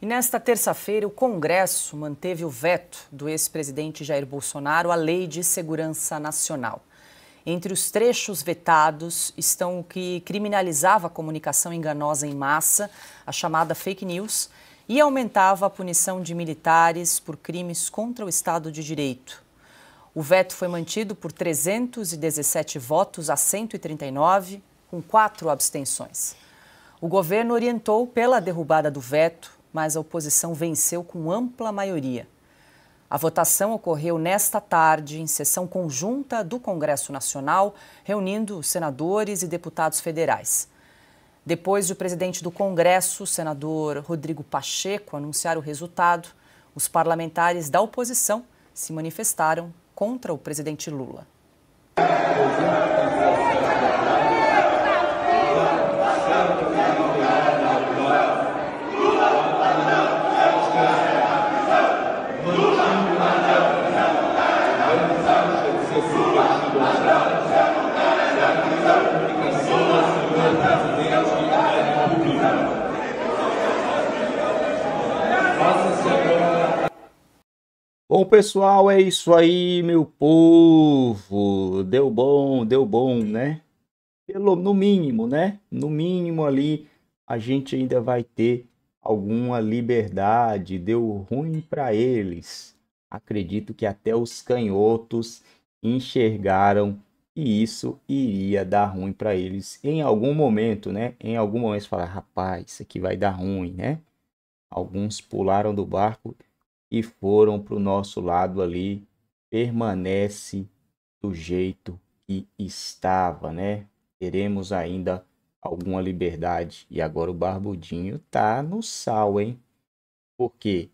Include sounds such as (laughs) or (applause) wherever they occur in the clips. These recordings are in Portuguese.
E nesta terça-feira, o Congresso manteve o veto do ex-presidente Jair Bolsonaro à Lei de Segurança Nacional. Entre os trechos vetados estão o que criminalizava a comunicação enganosa em massa, a chamada fake news, e aumentava a punição de militares por crimes contra o Estado de Direito. O veto foi mantido por 317 votos a 139, com quatro abstenções. O governo orientou pela derrubada do veto mas a oposição venceu com ampla maioria. A votação ocorreu nesta tarde, em sessão conjunta do Congresso Nacional, reunindo senadores e deputados federais. Depois de o presidente do Congresso, o senador Rodrigo Pacheco, anunciar o resultado, os parlamentares da oposição se manifestaram contra o presidente Lula. pessoal, é isso aí, meu povo. Deu bom, deu bom, né? Pelo, no mínimo, né? No mínimo ali, a gente ainda vai ter alguma liberdade. Deu ruim para eles. Acredito que até os canhotos enxergaram e isso iria dar ruim para eles em algum momento, né? Em algum momento, falar, rapaz, isso aqui vai dar ruim, né? Alguns pularam do barco que foram para o nosso lado ali, permanece do jeito que estava, né? Teremos ainda alguma liberdade. E agora o Barbudinho tá no sal, hein? Porque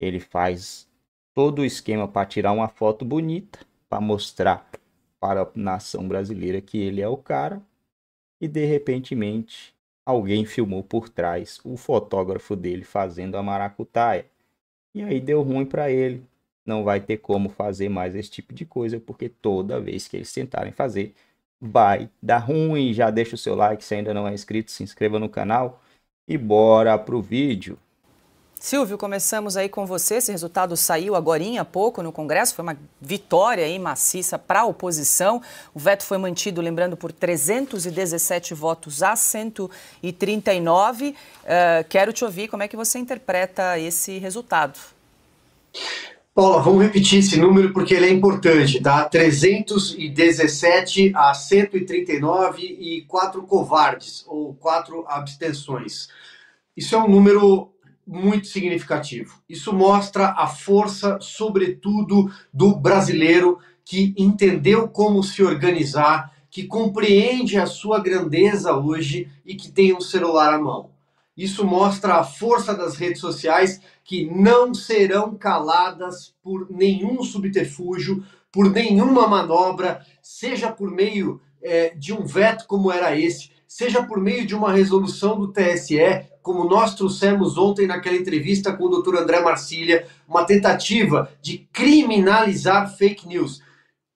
ele faz todo o esquema para tirar uma foto bonita, para mostrar para a nação brasileira que ele é o cara. E de repente alguém filmou por trás o fotógrafo dele fazendo a maracutaia. E aí deu ruim para ele. Não vai ter como fazer mais esse tipo de coisa, porque toda vez que eles tentarem fazer, vai dar ruim. Já deixa o seu like se ainda não é inscrito, se inscreva no canal e bora pro vídeo. Silvio, começamos aí com você. Esse resultado saiu agora há pouco no Congresso. Foi uma vitória aí maciça para a oposição. O veto foi mantido, lembrando, por 317 votos a 139. Uh, eh, quero te ouvir como é que você interpreta esse resultado. Paula, vamos repetir esse número porque ele é importante, tá? 317 a 139 e quatro covardes ou quatro abstenções. Isso é um número muito significativo. Isso mostra a força, sobretudo, do brasileiro que entendeu como se organizar, que compreende a sua grandeza hoje e que tem um celular à mão. Isso mostra a força das redes sociais que não serão caladas por nenhum subterfúgio, por nenhuma manobra, seja por meio é, de um veto como era esse, seja por meio de uma resolução do TSE, como nós trouxemos ontem naquela entrevista com o doutor André Marcília, uma tentativa de criminalizar fake news.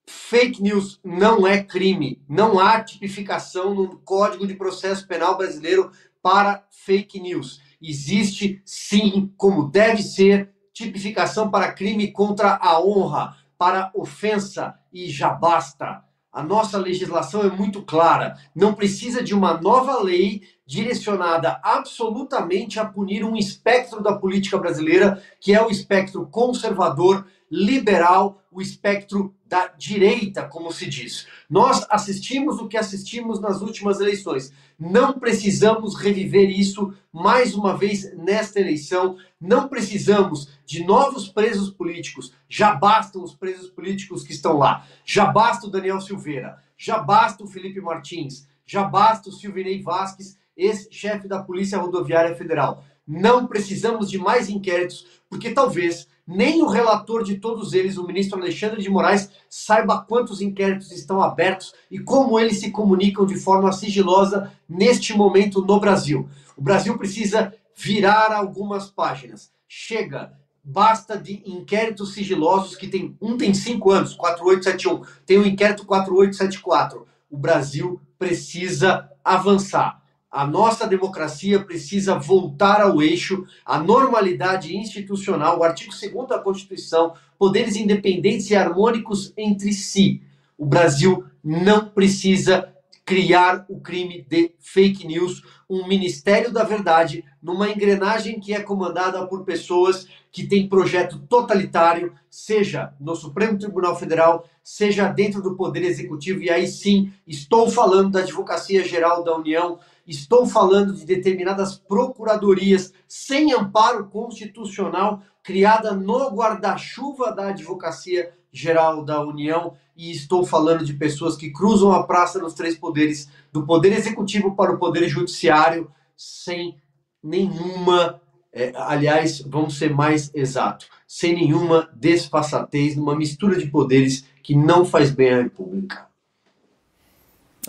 Fake news não é crime, não há tipificação no Código de Processo Penal brasileiro para fake news. Existe sim, como deve ser, tipificação para crime contra a honra, para ofensa e já basta. A nossa legislação é muito clara, não precisa de uma nova lei direcionada absolutamente a punir um espectro da política brasileira, que é o espectro conservador liberal, o espectro da direita, como se diz. Nós assistimos o que assistimos nas últimas eleições. Não precisamos reviver isso mais uma vez nesta eleição. Não precisamos de novos presos políticos. Já bastam os presos políticos que estão lá. Já basta o Daniel Silveira. Já basta o Felipe Martins. Já basta o Silvinei Vasques, ex-chefe da Polícia Rodoviária Federal. Não precisamos de mais inquéritos, porque talvez nem o relator de todos eles, o ministro Alexandre de Moraes, saiba quantos inquéritos estão abertos e como eles se comunicam de forma sigilosa neste momento no Brasil. O Brasil precisa virar algumas páginas. Chega, basta de inquéritos sigilosos que tem um tem cinco anos, 4871, tem o um inquérito 4874. O Brasil precisa avançar. A nossa democracia precisa voltar ao eixo, à normalidade institucional, o artigo 2 da Constituição, poderes independentes e harmônicos entre si. O Brasil não precisa criar o crime de fake news, um ministério da verdade, numa engrenagem que é comandada por pessoas que têm projeto totalitário, seja no Supremo Tribunal Federal, seja dentro do Poder Executivo, e aí sim estou falando da Advocacia Geral da União Estou falando de determinadas procuradorias sem amparo constitucional criada no guarda-chuva da Advocacia Geral da União e estou falando de pessoas que cruzam a praça nos três poderes, do poder executivo para o poder judiciário, sem nenhuma, é, aliás, vamos ser mais exato, sem nenhuma desfaçatez, numa mistura de poderes que não faz bem à República.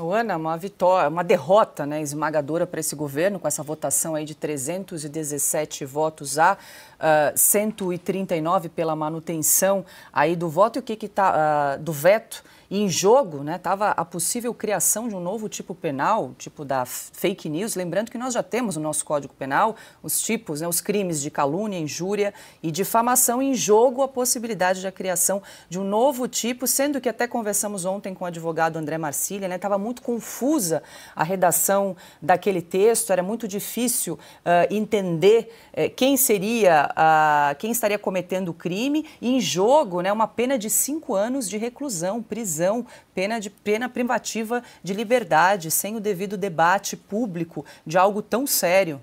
O Ana, uma vitória, uma derrota né, esmagadora para esse governo, com essa votação aí de 317 votos a uh, ah, 139 pela manutenção aí do voto e o que, que uh, do veto em jogo, né, estava a possível criação de um novo tipo penal, tipo da fake news. Lembrando que nós já temos no nosso Código Penal os tipos, né, os crimes de calúnia, injúria e difamação em jogo, a possibilidade da criação de um novo tipo, sendo que até conversamos ontem com o advogado André Marcília, né, estava muito confusa a redação daquele texto, era muito difícil uh, entender uh, quem seria, uh, quem estaria cometendo o crime e em jogo, né, uma pena de cinco anos de reclusão, prisão prisão, pena de pena privativa de liberdade, sem o devido debate público de algo tão sério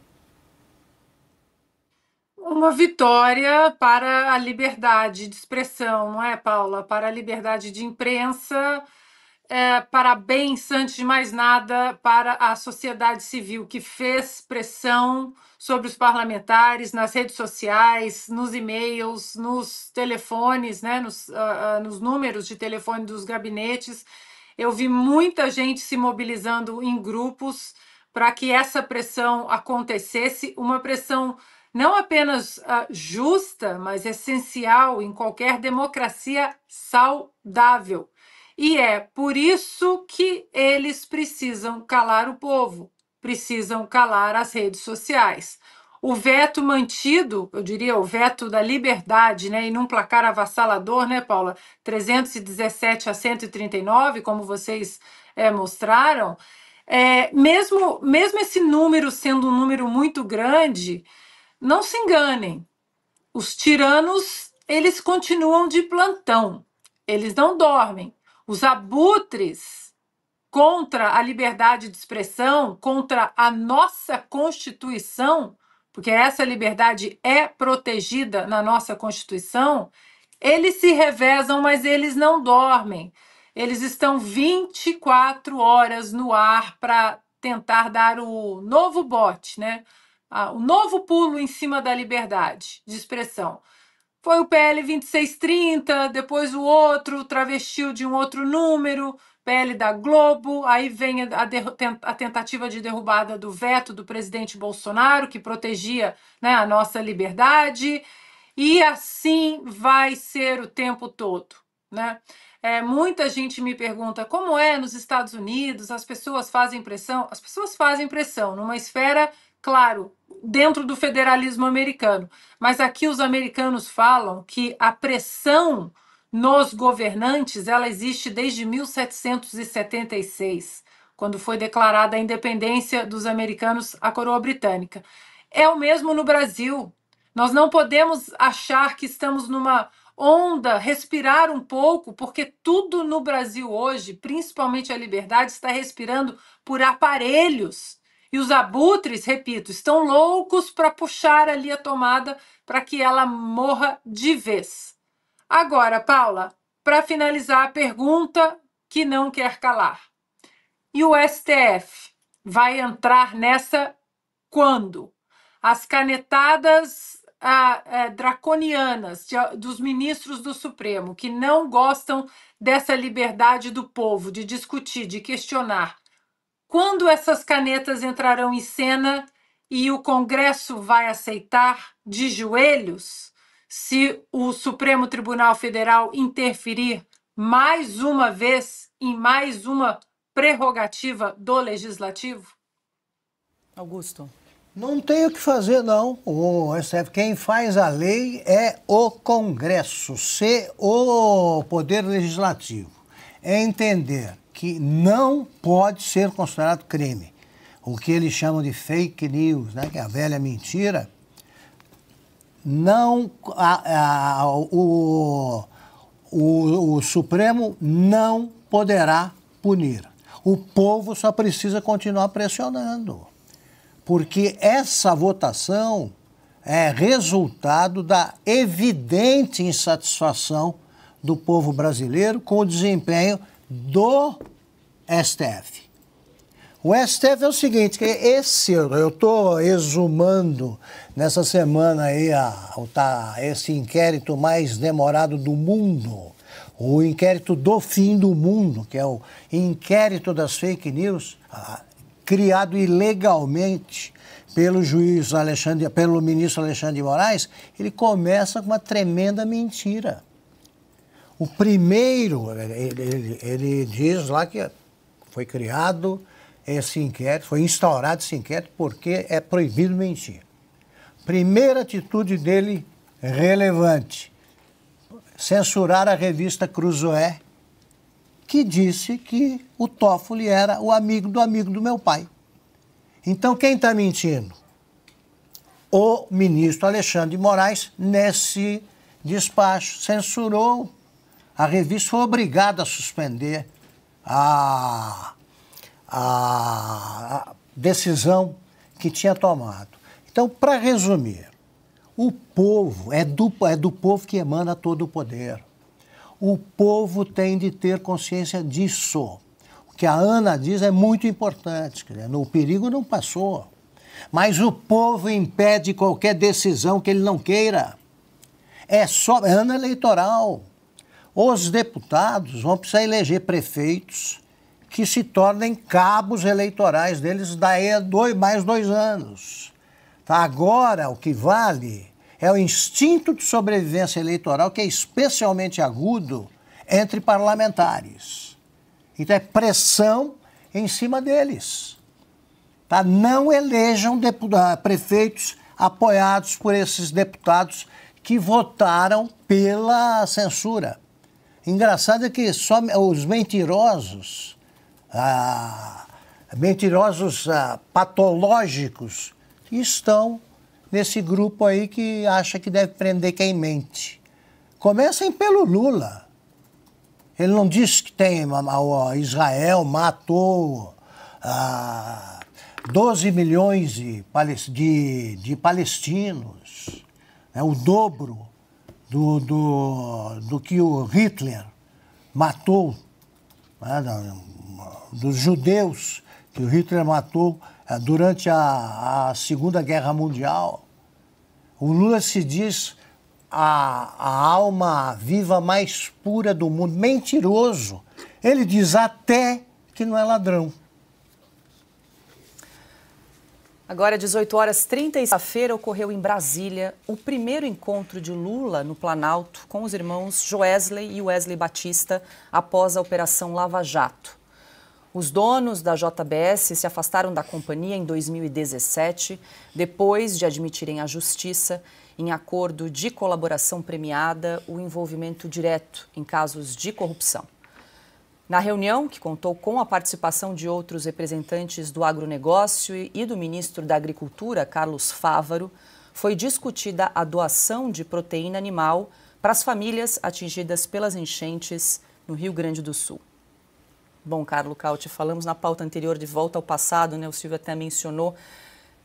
uma vitória para a liberdade de expressão, não é, Paula? Para a liberdade de imprensa. É, parabéns, antes de mais nada, para a sociedade civil que fez pressão sobre os parlamentares nas redes sociais, nos e-mails, nos telefones, né, nos, uh, uh, nos números de telefone dos gabinetes. Eu vi muita gente se mobilizando em grupos para que essa pressão acontecesse, uma pressão não apenas uh, justa, mas essencial em qualquer democracia saudável. E é por isso que eles precisam calar o povo precisam calar as redes sociais. O veto mantido, eu diria, o veto da liberdade, né, e num placar avassalador, né, Paula? 317 a 139, como vocês é, mostraram. É, mesmo, mesmo esse número sendo um número muito grande, não se enganem. Os tiranos, eles continuam de plantão. Eles não dormem. Os abutres contra a liberdade de expressão, contra a nossa Constituição, porque essa liberdade é protegida na nossa Constituição, eles se revezam, mas eles não dormem. Eles estão 24 horas no ar para tentar dar o novo bote, né? o novo pulo em cima da liberdade de expressão. Foi o PL 2630, depois o outro, travestiu de um outro número, PL da Globo, aí vem a, a, tentativa de derrubada do veto do presidente Bolsonaro, que protegia né, a nossa liberdade, e assim vai ser o tempo todo. Né? É, muita gente me pergunta como é nos Estados Unidos, as pessoas fazem pressão. As pessoas fazem pressão numa esfera claro, dentro do federalismo americano. Mas aqui os americanos falam que a pressão nos governantes ela existe desde 1776, quando foi declarada a independência dos americanos à coroa britânica. É o mesmo no Brasil. Nós não podemos achar que estamos numa onda, respirar um pouco, porque tudo no Brasil hoje, principalmente a liberdade, está respirando por aparelhos e os abutres, repito, estão loucos para puxar ali a tomada para que ela morra de vez. Agora, Paula, para finalizar a pergunta que não quer calar. E o STF vai entrar nessa quando? As canetadas é, draconianas de, dos ministros do Supremo, que não gostam dessa liberdade do povo de discutir, de questionar, quando essas canetas entrarão em cena e o Congresso vai aceitar de joelhos se o Supremo Tribunal Federal interferir mais uma vez em mais uma prerrogativa do legislativo? Augusto. Não tem o que fazer, não. O STF, quem faz a lei é o Congresso, ser o Poder Legislativo é entender que não pode ser considerado crime. O que eles chamam de fake news, né, que é a velha mentira, não a, a, o, o, o Supremo não poderá punir. O povo só precisa continuar pressionando, porque essa votação é resultado da evidente insatisfação do povo brasileiro com o desempenho do STF. O STF é o seguinte, que esse, eu estou exumando nessa semana aí a, tá, esse inquérito mais demorado do mundo, o inquérito do fim do mundo, que é o inquérito das fake news, criado ilegalmente pelo juiz Alexandre, pelo ministro Alexandre de Moraes, ele começa com uma tremenda mentira. O primeiro, ele, ele, ele diz lá que foi criado esse inquérito, foi instaurado esse inquérito porque é proibido mentir. Primeira atitude dele relevante: censurar a revista Cruzoé, que disse que o Toffoli era o amigo do amigo do meu pai. Então, quem está mentindo? O ministro Alexandre de Moraes, nesse despacho, censurou a revista foi obrigada a suspender a, a decisão que tinha tomado. Então, para resumir, o povo é do, é do povo que emana todo o poder. O povo tem de ter consciência disso. O que a Ana diz é muito importante. O perigo não passou. Mas o povo impede qualquer decisão que ele não queira. É só. É ano eleitoral. Os deputados vão precisar eleger prefeitos que se tornem cabos eleitorais deles daí a dois, mais dois anos. Tá? Agora, o que vale é o instinto de sobrevivência eleitoral, que é especialmente agudo entre parlamentares. Então, é pressão em cima deles. Tá? Não elejam prefeitos apoiados por esses deputados que votaram pela censura. Engraçado é que só os mentirosos, ah, mentirosos ah, patológicos, estão nesse grupo aí que acha que deve prender quem mente. Comecem pelo Lula. Ele não disse que tem Israel matou ah, 12 milhões de, de, de palestinos, né, o dobro do, do, do que o Hitler matou, né, dos judeus que o Hitler matou eh, durante a, a Segunda Guerra Mundial. O Lula se diz a, a, alma viva mais pura do mundo. Mentiroso. Ele diz até que não é ladrão. Agora, 18 horas 30 feira ocorreu em Brasília o primeiro encontro de Lula no Planalto com os irmãos Joesley e Wesley Batista após a Operação Lava Jato. Os donos da JBS se afastaram da companhia em 2017, depois de admitirem à justiça, em acordo de colaboração premiada, o envolvimento direto em casos de corrupção. Na reunião, que contou com a participação de outros representantes do agronegócio e do ministro da Agricultura, Carlos Fávaro, foi discutida a doação de proteína animal para as famílias atingidas pelas enchentes no Rio Grande do Sul. Bom, Carlos, Cauti, falamos na pauta anterior de volta ao passado, né? O Silvio até mencionou.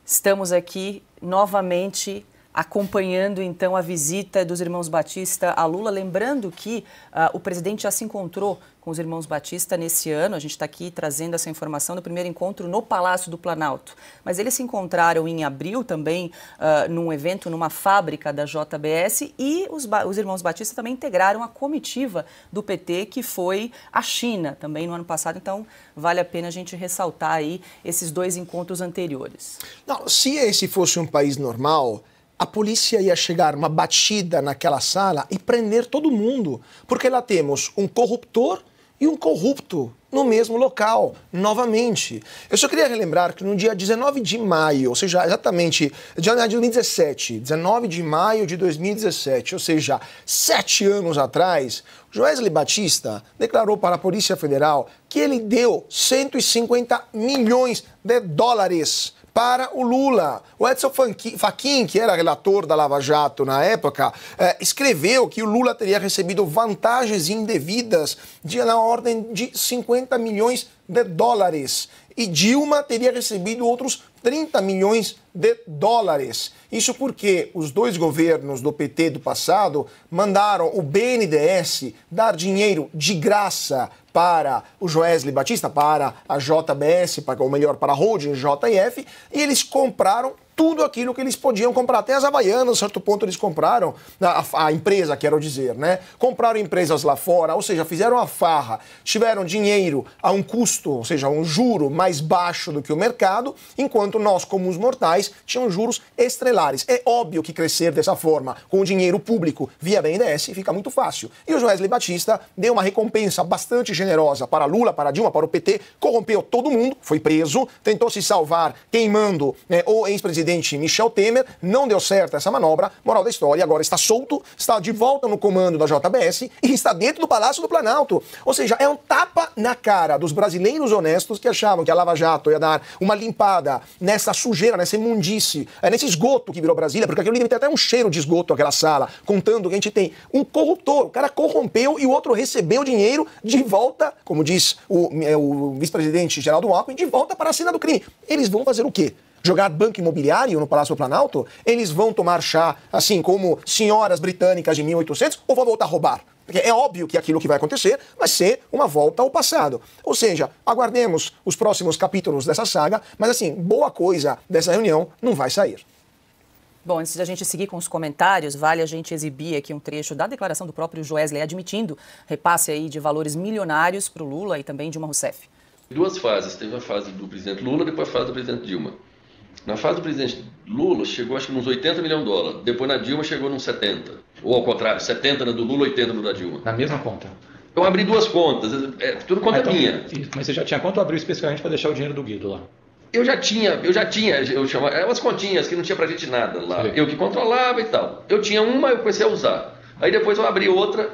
Estamos aqui novamente acompanhando então a visita dos irmãos Batista a Lula, lembrando que uh, o presidente já se encontrou com os irmãos Batista nesse ano. A gente está aqui trazendo essa informação do primeiro encontro no Palácio do Planalto. Mas eles se encontraram em abril também uh, num evento numa fábrica da JBS e os, os, irmãos Batista também integraram a comitiva do PT que foi à China também no ano passado. Então vale a pena a gente ressaltar aí esses dois encontros anteriores. Não, se esse fosse um país normal a polícia ia chegar uma batida naquela sala e prender todo mundo, porque lá temos um corruptor e um corrupto no mesmo local, novamente. Eu só queria relembrar que no dia 19 de maio, ou seja, exatamente, de 2017, 19 de maio de 2017, ou seja, sete anos atrás, Joesley Batista declarou para a Polícia Federal que ele deu 150 milhões de dólares para o Lula. O Edson Fachin, que era relator da Lava Jato na época, eh, escreveu que o Lula teria recebido vantagens indevidas de na ordem de 50 milhões de dólares e Dilma teria recebido outros 30 milhões de dólares. Isso porque os dois governos do PT do passado mandaram o BNDES dar dinheiro de graça para o Joesley Batista, para a JBS, para, ou melhor, para a holding JF, e eles compraram tudo aquilo que eles podiam comprar. Até as Havaianas, a certo ponto, eles compraram, a, a, empresa, quero dizer, né? Compraram empresas lá fora, ou seja, fizeram a farra, tiveram dinheiro a um custo, ou seja, um juro mais baixo do que o mercado, enquanto nós, como os mortais, tínhamos juros estrelares. É óbvio que crescer dessa forma, com o dinheiro público via BNDES, fica muito fácil. E o Wesley Batista deu uma recompensa bastante generosa para Lula, para Dilma, para o PT, corrompeu todo mundo, foi preso, tentou se salvar queimando né, o ex-presidente presidente Michel Temer, não deu certo essa manobra, moral da história, agora está solto, está de volta no comando da JBS e está dentro do Palácio do Planalto. Ou seja, é um tapa na cara dos brasileiros honestos que achavam que a Lava Jato ia dar uma limpada nessa sujeira, nessa imundice, eh, nesse esgoto que virou Brasília, porque aquilo ali tem até um cheiro de esgoto aquela sala, contando que a gente tem um corruptor, o cara corrompeu e o outro recebeu dinheiro de volta, como diz o, eh, o vice-presidente Geraldo Alckmin, de volta para a cena do crime. Eles vão fazer o quê? jogar banco imobiliário no Palácio do Planalto? Eles vão tomar chá, assim como senhoras britânicas de 1800, ou vão voltar a roubar? Porque é óbvio que é aquilo que vai acontecer vai ser uma volta ao passado. Ou seja, aguardemos os próximos capítulos dessa saga, mas assim, boa coisa dessa reunião não vai sair. Bom, antes de a gente seguir com os comentários, vale a gente exibir aqui um trecho da declaração do próprio Joesley admitindo repasse aí de valores milionários para o Lula e também Dilma Rousseff. Duas fases, teve a fase do presidente Lula, depois a fase do presidente Dilma. Na fase do presidente Lula, chegou acho que uns 80 milhões de dólares. Depois na Dilma chegou nos 70. Ou ao contrário, 70 na né, do Lula, 80 na da Dilma. Na mesma conta. Eu então, abri duas contas, é, tudo conta ah, então, minha. Mas você já tinha quanto abriu especificamente para deixar o dinheiro do Guido lá? Eu já tinha, eu já tinha, eu chamava, eram é umas continhas que não tinha pra gente nada lá. Sim. Eu que controlava e tal. Eu tinha uma, eu comecei a usar. Aí depois eu abri outra,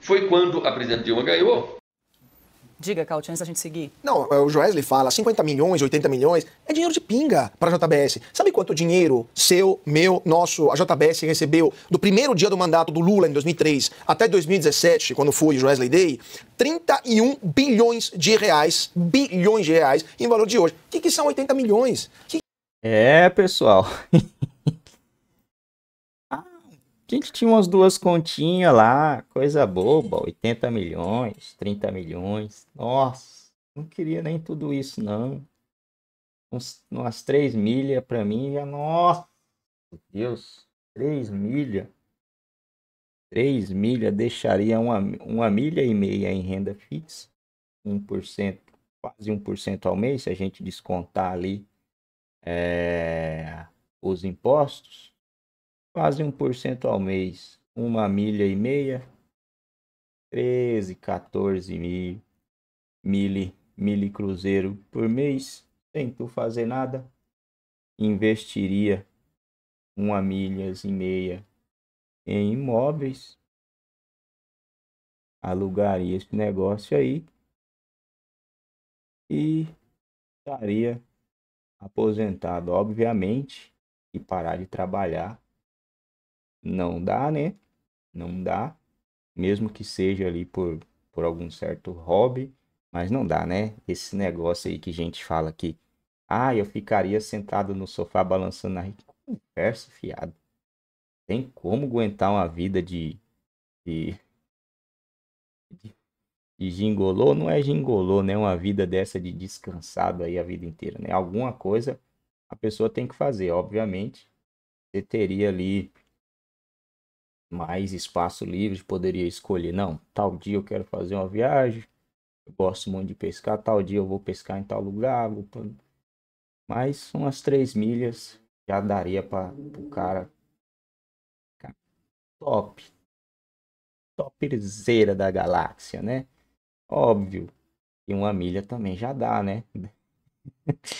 foi quando a presidente Dilma ganhou, Diga, Cauti, antes da gente seguir. Não, é, o Joesley fala 50 milhões, 80 milhões, é dinheiro de pinga para a JBS. Sabe quanto dinheiro seu, meu, nosso, a JBS recebeu do primeiro dia do mandato do Lula em 2003 até 2017, quando foi o Joesley Day? 31 bilhões de reais, bilhões de reais em valor de hoje. O que, que são 80 milhões? Que... É, pessoal. (laughs) A gente tinha umas duas continhas lá, coisa boba, 80 milhões, 30 milhões. Nossa, não queria nem tudo isso, não. Uns, umas 3 milhas pra mim, já, nossa, meu Deus, 3 milhas. 3 milhas deixaria uma, uma milha e meia em renda fixa, 1%, quase 1% ao mês, se a gente descontar ali é, os impostos quase 1% ao mês. Uma milha e meia, 13, 14 mil, mil, mil cruzeiro por mês, sem tu fazer nada, investiria uma milhas e meia em imóveis, alugaria esse negócio aí e estaria aposentado, obviamente, e parar de trabalhar não dá, né? Não dá. Mesmo que seja ali por, por algum certo hobby, mas não dá, né? Esse negócio aí que a gente fala que, ah, eu ficaria sentado no sofá balançando na Conversa, fiado. Tem como aguentar uma vida de. de. de, de gingolô? Não é gingolô, né? Uma vida dessa de descansado aí a vida inteira, né? Alguma coisa a pessoa tem que fazer, obviamente. Você teria ali mais espaço livre, poderia escolher, não, tal dia eu quero fazer uma viagem, eu gosto muito de pescar, tal dia eu vou pescar em tal lugar, vou... mas umas três milhas já daria para o cara top, topzera da galáxia, né? Óbvio, e uma milha também já dá, né? (laughs)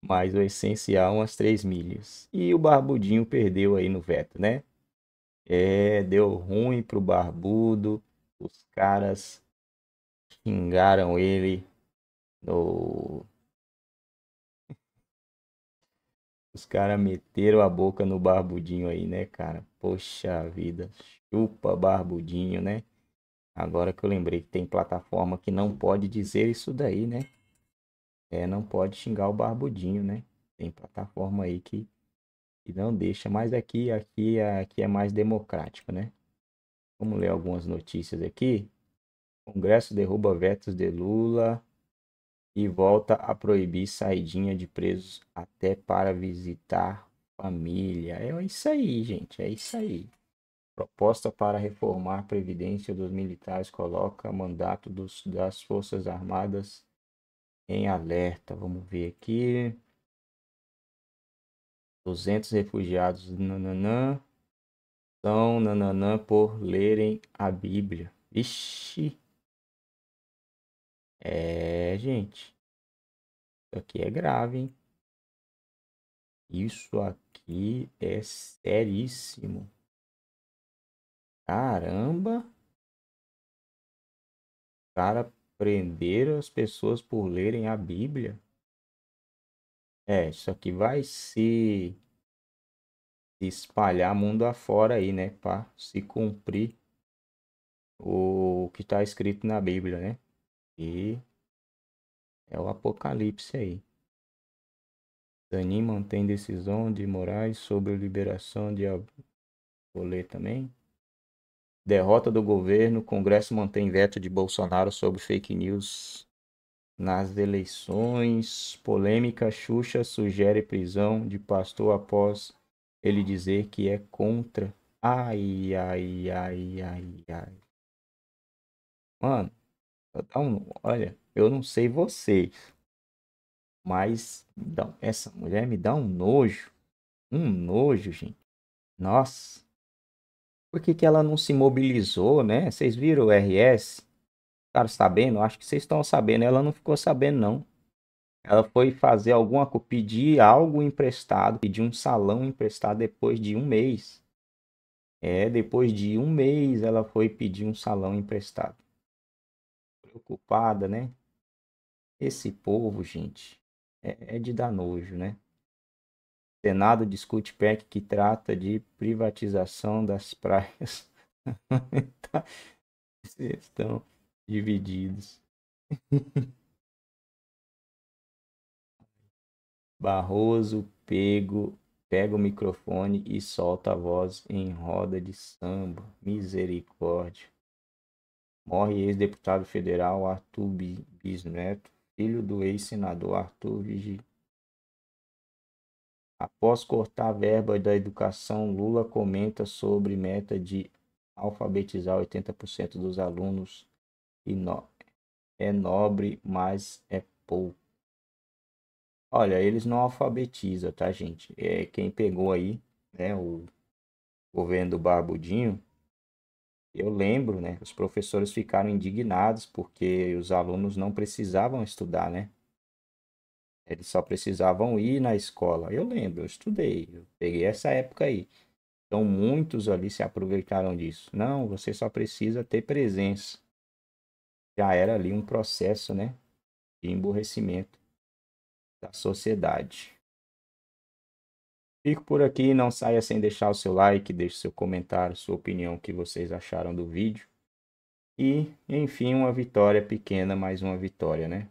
mas o essencial umas três milhas. E o Barbudinho perdeu aí no veto, né? É, deu ruim pro barbudo. Os caras xingaram ele no. Os caras meteram a boca no barbudinho aí, né, cara? Poxa vida, chupa barbudinho, né? Agora que eu lembrei que tem plataforma que não pode dizer isso daí, né? É, não pode xingar o barbudinho, né? Tem plataforma aí que e não deixa. Mas aqui, aqui, aqui é mais democrático, né? Vamos ler algumas notícias aqui. Congresso derruba vetos de Lula e volta a proibir saidinha de presos até para visitar família. É isso aí, gente. É isso aí. Proposta para reformar a Previdência dos Militares coloca mandato dos, das Forças Armadas em alerta. Vamos ver aqui. 200 refugiados nananã, são nananã por lerem a Bíblia. Ixi! É, gente. Isso aqui é grave, hein? Isso aqui é seríssimo. Caramba! Cara, prender as pessoas por lerem a Bíblia. É, isso aqui vai se espalhar mundo afora aí, né? Para se cumprir o que está escrito na Bíblia, né? E é o Apocalipse aí. Danim mantém decisão de Moraes sobre a liberação de. Vou ler também. Derrota do governo, Congresso mantém veto de Bolsonaro sobre fake news nas eleições. Polêmica: Xuxa sugere prisão de pastor após ele dizer que é contra. Ai, ai, ai, ai, ai. Mano, olha, eu não sei vocês mas essa mulher me dá um nojo. Um nojo, gente. Nossa. Por que, que ela não se mobilizou, né? Vocês viram o RS? Cara, sabendo? Acho que vocês estão sabendo. Ela não ficou sabendo, não. Ela foi fazer alguma coisa, pedir algo emprestado, pedir um salão emprestado depois de um mês. É, depois de um mês ela foi pedir um salão emprestado. Preocupada, né? Esse povo, gente, é, é de dar nojo, né? Senado discute PEC que trata de privatização das praias. (laughs) Vocês estão divididos. (laughs) Barroso pego, pega o microfone e solta a voz em roda de samba. Misericórdia. Morre ex-deputado federal Arthur Bisneto, filho do ex-senador Arthur Vigi. Após cortar verbas da educação, Lula comenta sobre meta de alfabetizar 80% dos alunos e no... é nobre, mas é pouco. Olha, eles não alfabetizam, tá, gente? É quem pegou aí, né, o governo do Barbudinho. Eu lembro, né, os professores ficaram indignados porque os alunos não precisavam estudar, né? Eles só precisavam ir na escola. Eu lembro, eu estudei, eu peguei essa época aí. Então muitos ali se aproveitaram disso. Não, você só precisa ter presença já era ali um processo né, de emborrecimento da sociedade. Fico por aqui, não saia sem deixar o seu like, deixe seu comentário, sua opinião, o que vocês acharam do vídeo. E, enfim, uma vitória pequena, mais uma vitória, né?